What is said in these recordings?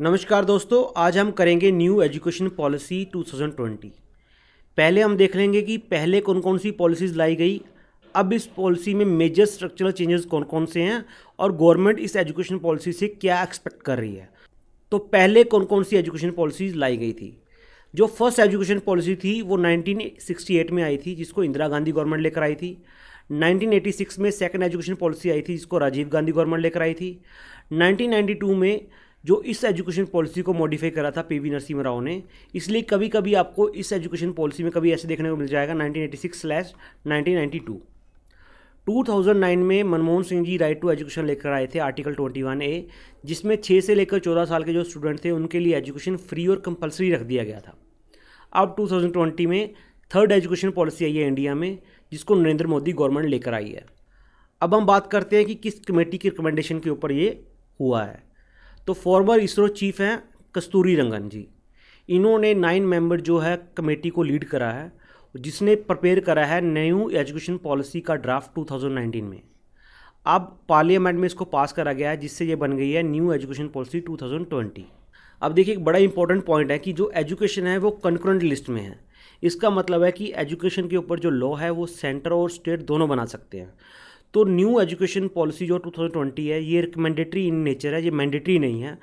नमस्कार दोस्तों आज हम करेंगे न्यू एजुकेशन पॉलिसी 2020 पहले हम देख लेंगे कि पहले कौन कौन सी पॉलिसीज़ लाई गई अब इस पॉलिसी में मेजर स्ट्रक्चरल चेंजेस कौन कौन से हैं और गवर्नमेंट इस एजुकेशन पॉलिसी से क्या एक्सपेक्ट कर रही है तो पहले कौन कौन सी एजुकेशन पॉलिसीज लाई गई थी जो फर्स्ट एजुकेशन पॉलिसी थी वो 1968 में आई थी जिसको इंदिरा गांधी गवर्नमेंट लेकर आई थी 1986 में सेकंड एजुकेशन पॉलिसी आई थी जिसको राजीव गांधी गवर्नमेंट लेकर आई थी 1992 में जो इस एजुकेशन पॉलिसी को मॉडिफाई करा था पीवी नरसिम्हा राव ने इसलिए कभी कभी आपको इस एजुकेशन पॉलिसी में कभी ऐसे देखने को मिल जाएगा 1986 स्लैश 1992 2009 में Manmohan Singh ji right to education लेकर आए थे आर्टिकल 21 ए जिसमें 6 से लेकर 14 साल के जो स्टूडेंट थे उनके लिए एजुकेशन फ्री और कंपलसरी रख दिया गया था अब 2020 में थर्ड एजुकेशन पॉलिसी आई है इंडिया में जिसको नरेंद्र मोदी गवर्नमेंट लेकर आई है अब हम बात करते हैं कि किस कमेटी की रिकमेंडेशन के ऊपर ये हुआ है तो फॉर्मर इसरो चीफ हैं कस्तूरी रंगन जी इन्होंने नाइन मेंबर जो है कमेटी को लीड करा है जिसने प्रपेयर करा है न्यू एजुकेशन पॉलिसी का ड्राफ्ट 2019 में अब पार्लियामेंट में इसको पास करा गया है जिससे ये बन गई है न्यू एजुकेशन पॉलिसी 2020 अब देखिए एक बड़ा इंपॉर्टेंट पॉइंट है कि जो एजुकेशन है वो कंक्रंट लिस्ट में है इसका मतलब है कि एजुकेशन के ऊपर जो लॉ है वो सेंटर और स्टेट दोनों बना सकते हैं तो न्यू एजुकेशन पॉलिसी जो 2020 है ये रिकमेंडेटरी इन नेचर है ये मैंडेटरी नहीं है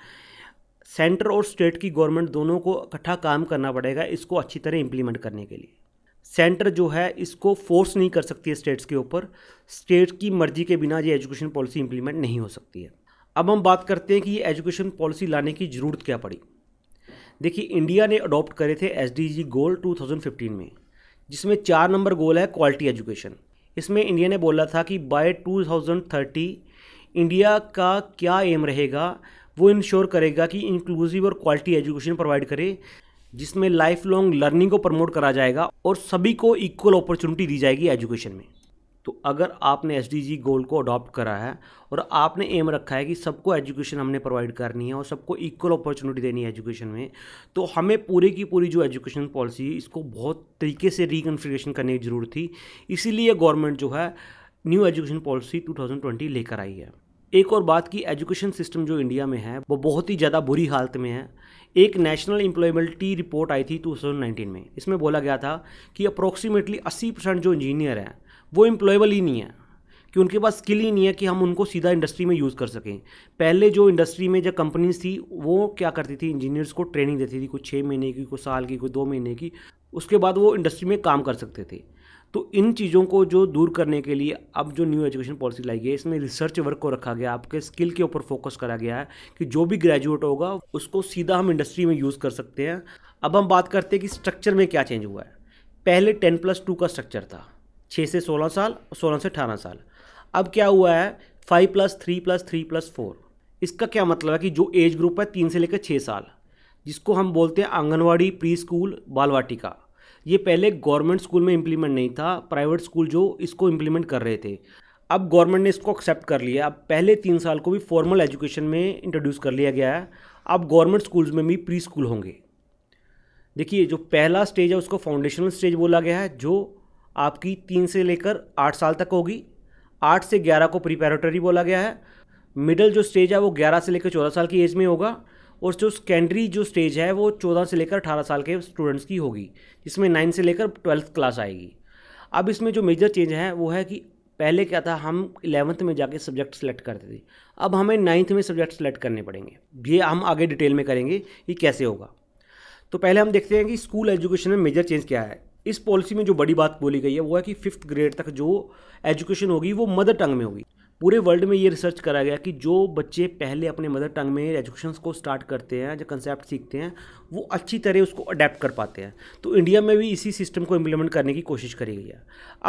सेंटर और स्टेट की गवर्नमेंट दोनों को इकट्ठा काम करना पड़ेगा इसको अच्छी तरह इम्प्लीमेंट करने के लिए सेंटर जो है इसको फोर्स नहीं कर सकती है स्टेट्स के ऊपर स्टेट की मर्जी के बिना ये एजुकेशन पॉलिसी इम्प्लीमेंट नहीं हो सकती है अब हम बात करते हैं कि ये एजुकेशन पॉलिसी लाने की ज़रूरत क्या पड़ी देखिए इंडिया ने अडॉप्ट करे थे एस गोल 2015 में जिसमें चार नंबर गोल है क्वालिटी एजुकेशन इसमें इंडिया ने बोला था कि बाय 2030 इंडिया का क्या एम रहेगा वो इंश्योर करेगा कि इंक्लूसिव और क्वालिटी एजुकेशन प्रोवाइड करे जिसमें लाइफ लॉन्ग लर्निंग को प्रमोट करा जाएगा और सभी को इक्वल अपॉर्चुनिटी दी जाएगी एजुकेशन में तो अगर आपने एस गोल को अडॉप्ट करा है और आपने एम रखा है कि सबको एजुकेशन हमने प्रोवाइड करनी है और सबको इक्वल अपॉर्चुनिटी देनी है एजुकेशन में तो हमें पूरे की पूरी जो एजुकेशन पॉलिसी इसको बहुत तरीके से रिकन्फिग्रेशन करने की ज़रूरत थी इसीलिए गवर्नमेंट जो है न्यू एजुकेशन पॉलिसी 2020 लेकर आई है एक और बात कि एजुकेशन सिस्टम जो इंडिया में है वो बहुत ही ज़्यादा बुरी हालत में है एक नेशनल एम्प्लॉयबिलिटी रिपोर्ट आई थी 2019 में इसमें बोला गया था कि अप्रोक्सीमेटली 80 परसेंट जो इंजीनियर हैं वो एम्प्लॉयबल ही नहीं है कि उनके पास स्किल ही नहीं है कि हम उनको सीधा इंडस्ट्री में यूज़ कर सकें पहले जो इंडस्ट्री में जो कंपनीज थी वो क्या करती थी इंजीनियर्स को ट्रेनिंग देती थी कुछ छः महीने की कुछ साल की कुछ दो महीने की उसके बाद वो इंडस्ट्री में काम कर सकते थे तो इन चीज़ों को जो दूर करने के लिए अब जो न्यू एजुकेशन पॉलिसी लाई गई है इसमें रिसर्च वर्क को रखा गया आपके स्किल के ऊपर फोकस करा गया है कि जो भी ग्रेजुएट होगा उसको सीधा हम इंडस्ट्री में यूज़ कर सकते हैं अब हम बात करते हैं कि स्ट्रक्चर में क्या चेंज हुआ है पहले टेन प्लस टू का स्ट्रक्चर था छः से सोलह साल और सोलह से अठारह साल अब क्या हुआ है five plus three plus three plus four इसका क्या मतलब है कि जो एज ग्रुप है तीन से लेकर छः साल जिसको हम बोलते हैं आंगनवाड़ी प्री स्कूल बालवाटिका ये पहले गवर्नमेंट स्कूल में इम्प्लीमेंट नहीं था प्राइवेट स्कूल जो इसको इम्प्लीमेंट कर रहे थे अब गवर्नमेंट ने इसको एक्सेप्ट कर लिया अब पहले तीन साल को भी फॉर्मल एजुकेशन में इंट्रोड्यूस कर लिया गया है अब गवर्नमेंट स्कूल्स में भी प्री स्कूल होंगे देखिए जो पहला स्टेज है उसको फाउंडेशनल स्टेज बोला गया है जो आपकी तीन से लेकर आठ साल तक होगी आठ से ग्यारह को प्रिपेरेटरी बोला गया है मिडल जो स्टेज है वो ग्यारह से लेकर चौदह साल की एज में होगा और जो सेकेंडरी जो स्टेज है वो चौदह से लेकर अठारह साल के स्टूडेंट्स की होगी जिसमें नाइन से लेकर ट्वेल्थ क्लास आएगी अब इसमें जो मेजर चेंज है वो है कि पहले क्या था हम इलेवंथ में जाके सब्जेक्ट सेलेक्ट करते थे अब हमें नाइन्थ में सब्जेक्ट सेलेक्ट करने पड़ेंगे ये हम आगे डिटेल में करेंगे कि कैसे होगा तो पहले हम देखते हैं कि स्कूल एजुकेशन में मेजर चेंज क्या है इस पॉलिसी में जो बड़ी बात बोली गई है वो है कि फिफ्थ ग्रेड तक जो एजुकेशन होगी वो मदर टंग में होगी पूरे वर्ल्ड में ये रिसर्च करा गया कि जो बच्चे पहले अपने मदर टंग में एजुकेशन को स्टार्ट करते हैं जो कंसेप्ट सीखते हैं वो अच्छी तरह उसको अडेप्ट कर पाते हैं तो इंडिया में भी इसी सिस्टम को इम्प्लीमेंट करने की कोशिश करी गई है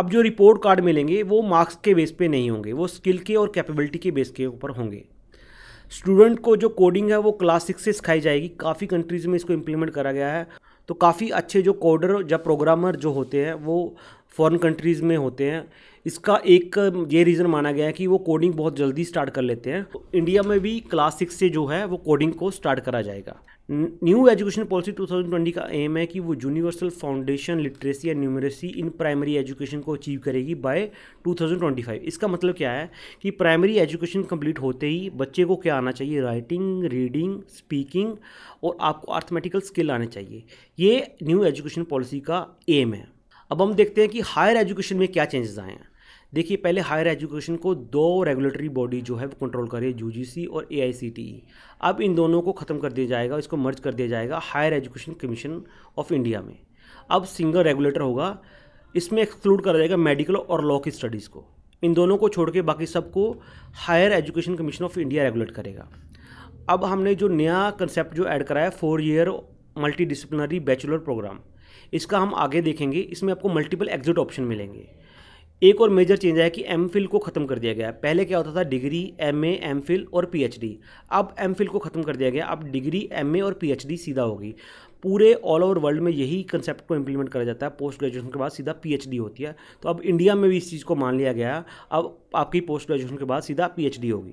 अब जो रिपोर्ट कार्ड मिलेंगे वो मार्क्स के बेस पे नहीं होंगे वो स्किल के और कैपेबिलिटी के बेस के ऊपर होंगे स्टूडेंट को जो कोडिंग है वो क्लास सिक्स से सिखाई जाएगी काफ़ी कंट्रीज़ में इसको इम्प्लीमेंट करा गया है तो काफ़ी अच्छे जो कोडर या प्रोग्रामर जो होते हैं वो फॉरेन कंट्रीज़ में होते हैं इसका एक ये रीज़न माना गया है कि वो कोडिंग बहुत जल्दी स्टार्ट कर लेते हैं तो इंडिया में भी क्लास सिक्स से जो है वो कोडिंग को स्टार्ट करा जाएगा न्यू एजुकेशन पॉलिसी 2020 का एम है कि वो universal foundation literacy and numeracy in primary education को अचीव करेगी बाय 2025 इसका मतलब क्या है कि प्राइमरी एजुकेशन कंप्लीट होते ही बच्चे को क्या आना चाहिए राइटिंग रीडिंग स्पीकिंग और आपको आर्थमेटिकल स्किल आने चाहिए ये न्यू एजुकेशन पॉलिसी का एम है अब हम देखते हैं कि हायर एजुकेशन में क्या चेंजेस आए हैं देखिए पहले हायर एजुकेशन को दो रेगुलेटरी बॉडी जो है वो कंट्रोल कर रही है यूजीसी और एआईसीटीई e. अब इन दोनों को ख़त्म कर दिया जाएगा इसको मर्ज कर दिया जाएगा higher education commission of India में अब सिंगल रेगुलेटर होगा इसमें एक्सक्लूड करा जाएगा मेडिकल और लॉ की स्टडीज़ को इन दोनों को छोड़ के बाकी सबको higher education commission of India regulate करेगा अब हमने जो नया कंसेप्ट जो ऐड कराया four year multi bachelor programme इसका हम आगे देखेंगे इसमें आपको मल्टीपल एग्जिट ऑप्शन मिलेंगे एक और मेजर चेंज है कि एम को ख़त्म कर दिया गया पहले क्या होता था डिग्री एम ए एम और पी अब एम को ख़त्म कर दिया गया अब डिग्री एम और पी सीधा होगी पूरे ऑल ओवर वर्ल्ड में यही कंसेप्ट को इम्प्लीमेंट करा जाता है पोस्ट ग्रेजुएशन के बाद सीधा पीएचडी होती है तो अब इंडिया में भी इस चीज़ को मान लिया गया अब आपकी पोस्ट ग्रेजुएशन के बाद सीधा पीएचडी होगी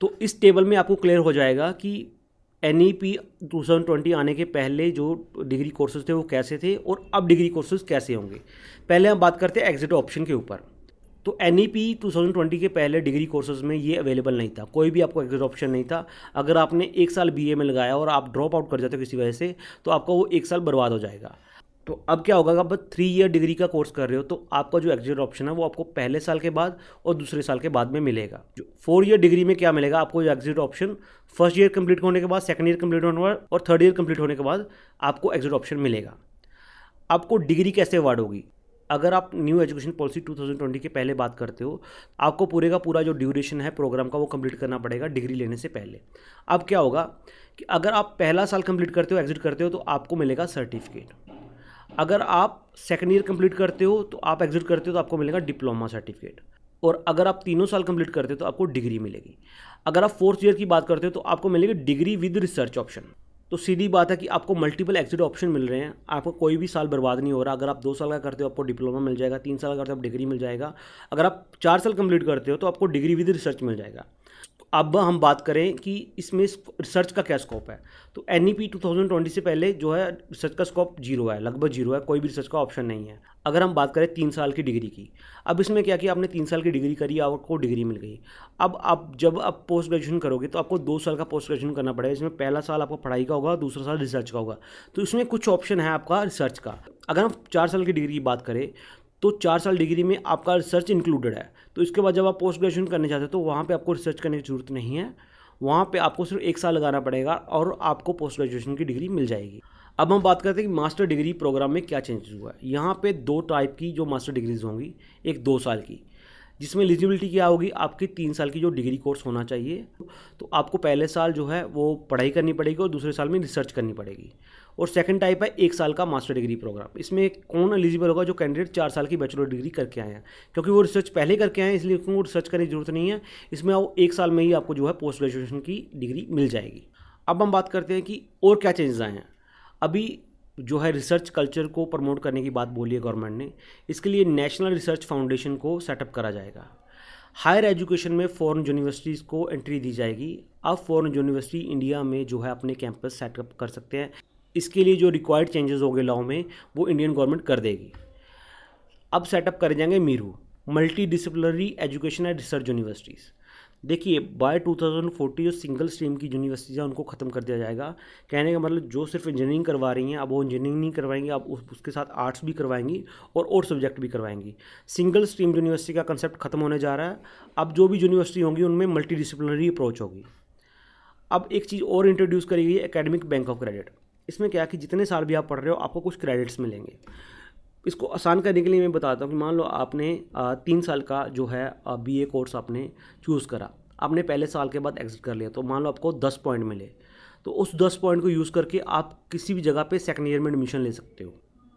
तो इस टेबल में आपको क्लियर हो जाएगा कि N E P two thousand twenty आने के पहले जो डिग्री कोर्सेज थे वो कैसे थे और अब डिग्री कोर्सेज कैसे होंगे पहले हम बात करते हैं एग्जिट ऑप्शन के ऊपर तो N E P two thousand twenty के पहले डिग्री कोर्सेज में ये अवेलेबल नहीं था कोई भी आपको एग्जिट ऑप्शन नहीं था अगर आपने एक साल बी ए में लगाया और आप ड्रॉप आउट कर जाते हो किसी वजह से तो आपका वो एक साल बर्बाद हो जाएगा तो अब क्या होगा आप थ्री ईयर डिग्री का कोर्स कर रहे हो तो आपका जो एग्जिट ऑप्शन है वो आपको पहले साल के बाद और दूसरे साल के बाद में मिलेगा जो फोर ईयर डिग्री में क्या मिलेगा आपको exit option first year complete होने के बाद सेकंड ईयर कंप्लीट होने के बाद और थर्ड ईयर कंप्लीट होने के बाद आपको एग्जिट ऑप्शन मिलेगा आपको डिग्री कैसे अवार्ड होगी अगर आप न्यू एजुकेशन पॉलिसी 2020 के पहले बात करते हो आपको पूरे का पूरा जो ड्यूरेशन है प्रोग्राम का वो कंप्लीट करना पड़ेगा डिग्री लेने से पहले अब क्या होगा कि अगर आप पहला साल कंप्लीट करते हो एग्जिट करते हो तो आपको मिलेगा सर्टिफिकेट अगर आप सेकेंड ईयर कंप्लीट करते हो तो आप एग्जिट करते हो तो आपको मिलेगा डिप्लोमा सर्टिफिकेट और अगर आप तीनों साल कंप्लीट करते हो तो आपको डिग्री मिलेगी अगर आप फोर्थ ईयर की बात करते हो तो आपको मिलेगी डिग्री विद रिसर्च ऑप्शन तो सीधी बात है कि आपको मल्टीपल एग्जिट ऑप्शन मिल रहे हैं आपको कोई भी साल बर्बाद नहीं हो रहा अगर आप दो साल का करते हो आपको डिप्लोमा मिल जाएगा तीन साल का करते हो आप डिग्री मिल जाएगा अगर आप चार साल कंप्लीट करते हो तो आपको डिग्री विद रिसर्च मिल जाएगा अब हम बात करें कि इसमें रिसर्च का क्या स्कोप है तो एन ई e से पहले जो है रिसर्च का स्कोप जीरो है लगभग जीरो है कोई भी रिसर्च का ऑप्शन नहीं है अगर हम बात करें तीन साल की डिग्री की अब इसमें क्या किया आपने तीन साल की डिग्री करी आपको डिग्री मिल गई अब आप जब आप पोस्ट ग्रेजुएशन करोगे तो आपको दो साल का पोस्ट ग्रेजुएशन करना पड़ेगा इसमें पहला साल आपको पढ़ाई का होगा दूसरा साल रिसर्च का होगा तो इसमें कुछ ऑप्शन है आपका रिसर्च का अगर हम चार साल की डिग्री की बात करें तो चार साल डिग्री में आपका रिसर्च इंक्लूडेड है तो इसके बाद जब आप पोस्ट ग्रेजुएशन करने जाते हो तो वहाँ पर आपको रिसर्च करने की ज़रूरत नहीं है वहाँ पे आपको सिर्फ एक साल लगाना पड़ेगा और आपको पोस्ट ग्रेजुएशन की डिग्री मिल जाएगी अब हम बात करते हैं कि मास्टर डिग्री प्रोग्राम में क्या चेंजेस हुआ है यहाँ पे दो टाइप की जो मास्टर डिग्रीज होंगी एक दो साल की जिसमें एलिजिबिलिटी क्या होगी आपकी तीन साल की जो डिग्री कोर्स होना चाहिए तो आपको पहले साल जो है वो पढ़ाई करनी पड़ेगी और दूसरे साल में रिसर्च करनी पड़ेगी और सेकंड टाइप है एक साल का मास्टर डिग्री प्रोग्राम इसमें कौन एलिजिबल होगा जो कैंडिडेट चार साल की बैचलर डिग्री करके आए हैं क्योंकि वो रिसर्च पहले करके आए हैं इसलिए उनको रिसर्च करने की जरूरत नहीं है इसमें वो एक साल में ही आपको जो है पोस्ट ग्रेजुएशन की डिग्री मिल जाएगी अब हम बात करते हैं कि और क्या चेंजेस आए हैं अभी जो है रिसर्च कल्चर को प्रमोट करने की बात बोली है गवर्नमेंट ने इसके लिए नेशनल रिसर्च फाउंडेशन को सेटअप करा जाएगा हायर एजुकेशन में फॉरेन यूनिवर्सिटीज़ को एंट्री दी जाएगी अब फॉरेन यूनिवर्सिटी इंडिया में जो है अपने कैंपस सेटअप कर सकते हैं इसके लिए जो रिक्वायर्ड चेंजेस हो गए लॉ में वो इंडियन गवर्नमेंट कर देगी अब सेटअप करे जाएंगे MERU multi disciplinary education and research universities देखिए बाय 2040 जो सिंगल स्ट्रीम की यूनिवर्सिटीज़ हैं उनको ख़त्म कर दिया जाएगा कहने का मतलब जो सिर्फ इंजीनियरिंग करवा रही हैं अब वो इंजीनियरिंग नहीं करवाएंगी अब उस, उसके साथ आर्ट्स भी करवाएंगी और और सब्जेक्ट भी करवाएंगी सिंगल स्ट्रीम यूनिवर्सिटी का कंसेप्ट खत्म होने जा रहा है अब जो भी यूनिवर्सिटी होंगी उनमें मल्टी अप्रोच होगी अब एक चीज़ और इंट्रोड्यूस करेगी अकेडमिक बैंक ऑफ क्रेडिट इसमें क्या है कि जितने साल भी आप पढ़ रहे हो आपको कुछ क्रेडिट्स मिलेंगे इसको आसान करने के लिए मैं बताता हूँ कि मान लो आपने तीन साल का जो है बी ए कोर्स आपने चूज़ करा आपने पहले साल के बाद एग्जिट कर लिया तो मान लो आपको दस पॉइंट मिले तो उस दस पॉइंट को यूज़ करके आप किसी भी जगह पे सेकेंड ईयर में एडमिशन ले सकते हो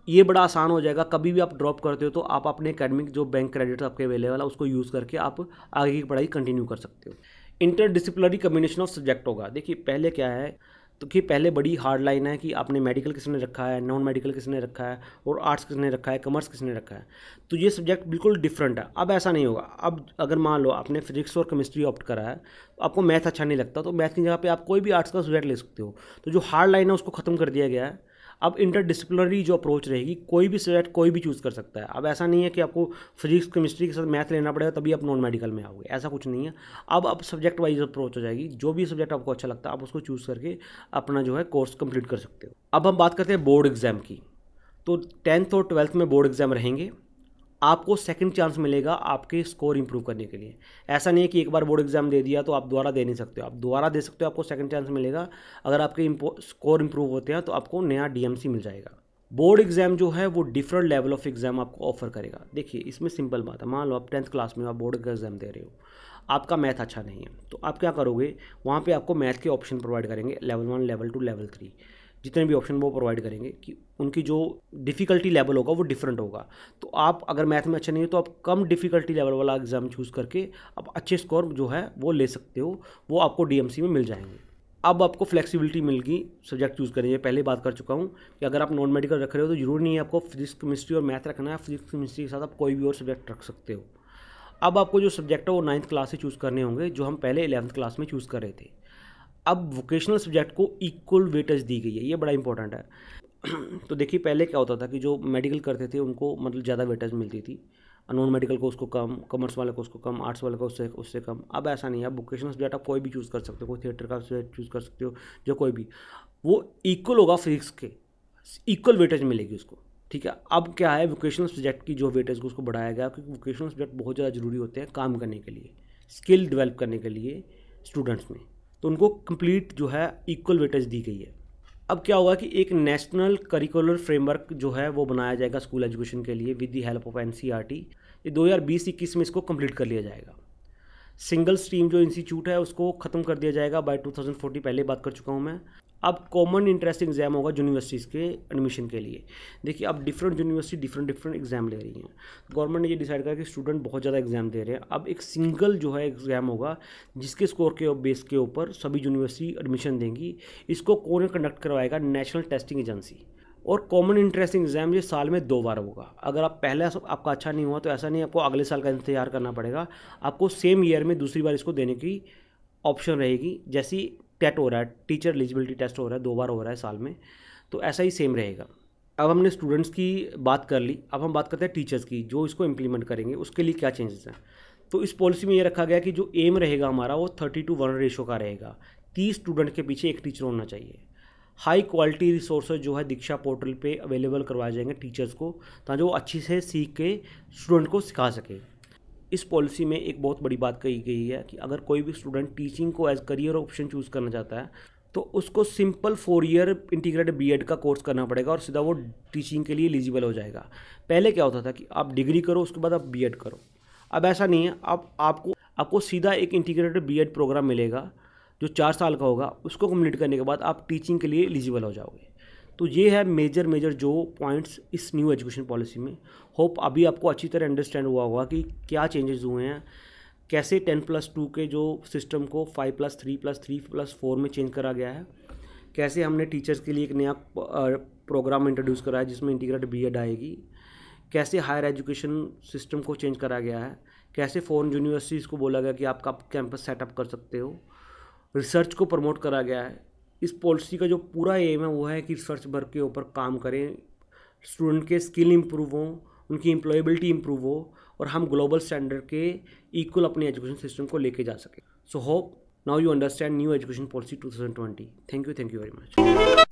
ये बड़ा आसान हो जाएगा कभी भी आप ड्रॉप करते हो तो आप अपने अकेडमिक जो बैंक क्रेडिट आपके अवेलेबल है उसको यूज़ करके आप आगे की पढ़ाई कंटिन्यू कर सकते हो inter disciplinary combination of subject होगा देखिए पहले क्या है तो कि पहले बड़ी हार्ड लाइन है कि आपने मेडिकल किसने रखा है नॉन मेडिकल किसने रखा है और आर्ट्स किसने रखा है कॉमर्स किसने रखा है तो ये सब्जेक्ट बिल्कुल डिफरेंट है अब ऐसा नहीं होगा अब अगर मान लो आपने फिजिक्स और केमिस्ट्री ऑप्ट करा है तो आपको मैथ अच्छा नहीं लगता तो मैथ की जगह पर आप कोई भी आर्ट्स का सब्जेक्ट ले सकते हो तो जो हार्ड लाइन है उसको ख़त्म कर दिया गया है अब इंटरडिसिप्लिनरी जो अप्रोच रहेगी कोई भी सब्जेक्ट कोई भी चूज़ कर सकता है अब ऐसा नहीं है कि आपको फिजिक्स केमिस्ट्री के साथ मैथ लेना पड़ेगा तभी आप नॉन मेडिकल में आओगे ऐसा कुछ नहीं है अब अब सब्जेक्ट वाइज अप्रोच हो जाएगी जो भी सब्जेक्ट आपको अच्छा लगता है आप उसको चूज़ करके अपना जो है कोर्स कंप्लीट कर सकते हो अब हम बात करते हैं बोर्ड एग्ज़ाम की तो टेंथ और ट्वेल्थ में बोर्ड एग्ज़ाम रहेंगे आपको सेकंड चांस मिलेगा आपके स्कोर इंप्रूव करने के लिए ऐसा नहीं है कि एक बार बोर्ड एग्जाम दे दिया तो आप दोबारा दे नहीं सकते हो आप दोबारा दे सकते हो आपको सेकंड चांस मिलेगा अगर आपके स्कोर इंप्रूव होते हैं तो आपको नया डीएमसी मिल जाएगा बोर्ड एग्जाम जो है वो डिफरेंट लेवल ऑफ एग्जाम आपको ऑफर करेगा देखिए इसमें सिंपल बात है मान लो आप टेंथ क्लास में आप बोर्ड का एग्जाम दे रहे हो आपका मैथ अच्छा नहीं है तो आप क्या करोगे वहाँ पे आपको मैथ के ऑप्शन प्रोवाइड करेंगे level one level two level three जितने भी ऑप्शन वो प्रोवाइड करेंगे कि उनकी जो डिफ़िकल्टी लेवल होगा वो डिफरेंट होगा तो आप अगर मैथ में अच्छे नहीं हो तो आप कम डिफ़िकल्टी लेवल वाला एग्ज़ाम चूज़ करके आप अच्छे स्कोर जो है वो ले सकते हो वो आपको डी में मिल जाएंगे अब आपको फ्लेक्सिबिलिटी मिलगी सब्जेक्ट चूज़ करने पहले बात कर चुका हूँ कि अगर आप नॉन मेडिकल रख रहे हो तो जरूरी नहीं है आपको फिजिक्स केमिस्ट्री और मैथ रखना है फिजिक्स केमिस्ट्री के साथ आप कोई भी और सब्जेक्ट रख सकते हो अब आपको जो सब्जेक्ट है वो नाइन्थ क्लास से चूज़ करने होंगे जो हम पहले इलेवंथ क्लास में चूज़ कर रहे थे अब वोकेशनल सब्जेक्ट को इक्वल वेटेज दी गई है ये बड़ा इंपॉर्टेंट है तो देखिए पहले क्या होता था कि जो मेडिकल करते थे उनको मतलब ज़्यादा वेटेज मिलती थी नॉन मेडिकल को उसको कम कॉमर्स वाले को उसको कम आर्ट्स वाले को उससे उससे कम अब ऐसा नहीं है अब वोकेशनल सब्जेक्ट आप कोई भी चूज़ कर सकते हो कोई थिएटर का सब्जेक्ट चूज़ कर सकते हो जो कोई भी वो इक्वल होगा फिजिक्स के इक्वल वेटेज मिलेगी उसको ठीक है अब क्या है वोकेशनल सब्जेक्ट की जो वेटेज को उसको बढ़ाया गया क्योंकि वोकेशनल सब्जेक्ट बहुत ज़्यादा ज़रूरी होते हैं काम करने के लिए स्किल डेवलप करने के लिए स्टूडेंट्स में तो उनको कंप्लीट जो है इक्वल वेटेज दी गई है अब क्या होगा कि एक नेशनल करिकुलर फ्रेमवर्क जो है वो बनाया जाएगा स्कूल एजुकेशन के लिए with the help of N C R T ये दो हज़ार बीस इक्कीस में इसको कंप्लीट कर लिया जाएगा सिंगल स्ट्रीम जो इंस्टीट्यूट है उसको ख़त्म कर दिया जाएगा बाय फोर्टी पहले बात कर चुका हूँ मैं अब कॉमन इंटरेस्ट एग्ज़ाम होगा यूनिवर्सिटीज़ के एडमिशन के लिए देखिए अब different university different different exam ले रही हैं गवर्नमेंट ने ये डिसाइड करा कि स्टूडेंट बहुत ज़्यादा एग्ज़ाम दे रहे हैं अब एक सिंगल जो है एग्ज़ाम होगा जिसके स्कोर के बेस के ऊपर सभी यूनिवर्सिटी एडमिशन देंगी इसको कौन कंडक्ट करवाएगा नेशनल टेस्टिंग एजेंसी और कॉमन इंटरेस्ट एग्ज़ाम ये साल में दो बार होगा अगर आप पहला आपका अच्छा नहीं हुआ तो ऐसा नहीं आपको अगले साल का इंतजार करना पड़ेगा आपको सेम ईयर में दूसरी बार इसको देने की ऑप्शन रहेगी जैसी टेट हो रहा है टीचर एलिजिबिलिटी टेस्ट हो रहा है दो बार हो रहा है साल में तो ऐसा ही सेम रहेगा अब हमने स्टूडेंट्स की बात कर ली अब हम बात करते हैं टीचर्स की जो इसको इम्प्लीमेंट करेंगे उसके लिए क्या चेंजेस हैं तो इस पॉलिसी में ये रखा गया कि जो एम रहेगा हमारा वो थर्टी टू वन रेशो का रहेगा तीस स्टूडेंट के पीछे एक टीचर होना चाहिए हाई क्वालिटी रिसोर्स जो है दीक्षा पोर्टल पे अवेलेबल करवाए जाएंगे टीचर्स को ताकि वो अच्छी से सीख के स्टूडेंट को सिखा सके इस पॉलिसी में एक बहुत बड़ी बात कही गई है कि अगर कोई भी स्टूडेंट टीचिंग को एज करियर ऑप्शन चूज़ करना चाहता है तो उसको simple four year integrated B Ed का कोर्स करना पड़ेगा और सीधा वो टीचिंग के लिए एलिजिबल हो जाएगा पहले क्या होता था कि आप डिग्री करो उसके बाद आप बीएड करो अब ऐसा नहीं है आप आपको आपको सीधा एक इंटीग्रेटेड बीएड प्रोग्राम मिलेगा जो चार साल का होगा उसको कम्प्लीट करने के बाद आप टीचिंग के लिए एलिजिबल हो जाओगे तो ये है मेजर मेजर जो पॉइंट्स इस न्यू एजुकेशन पॉलिसी में होप अभी आपको अच्छी तरह अंडरस्टैंड हुआ होगा कि क्या चेंजेस हुए हैं कैसे टेन प्लस टू के जो सिस्टम को five plus three plus three plus four में चेंज करा गया है कैसे हमने टीचर्स के लिए एक नया प्रोग्राम इंट्रोड्यूस करा है जिसमें इंटीग्रेट बी आएगी कैसे हायर एजुकेशन सिस्टम को चेंज करा गया है कैसे फ़ॉरन यूनिवर्सिटीज़ को बोला गया कि आप कैंपस सेटअप कर सकते हो रिसर्च को प्रमोट करा गया है इस पॉलिसी का जो पूरा एम है वो है कि रिसर्च वर्क के ऊपर काम करें स्टूडेंट के स्किल इम्प्रूव हों उनकी एम्प्लॉयबिलिटी इम्प्रूव हो और हम ग्लोबल स्टैंडर्ड के इक्वल अपने एजुकेशन सिस्टम को लेके जा सकें so hope now you understand new education policy twenty thank you thank you very much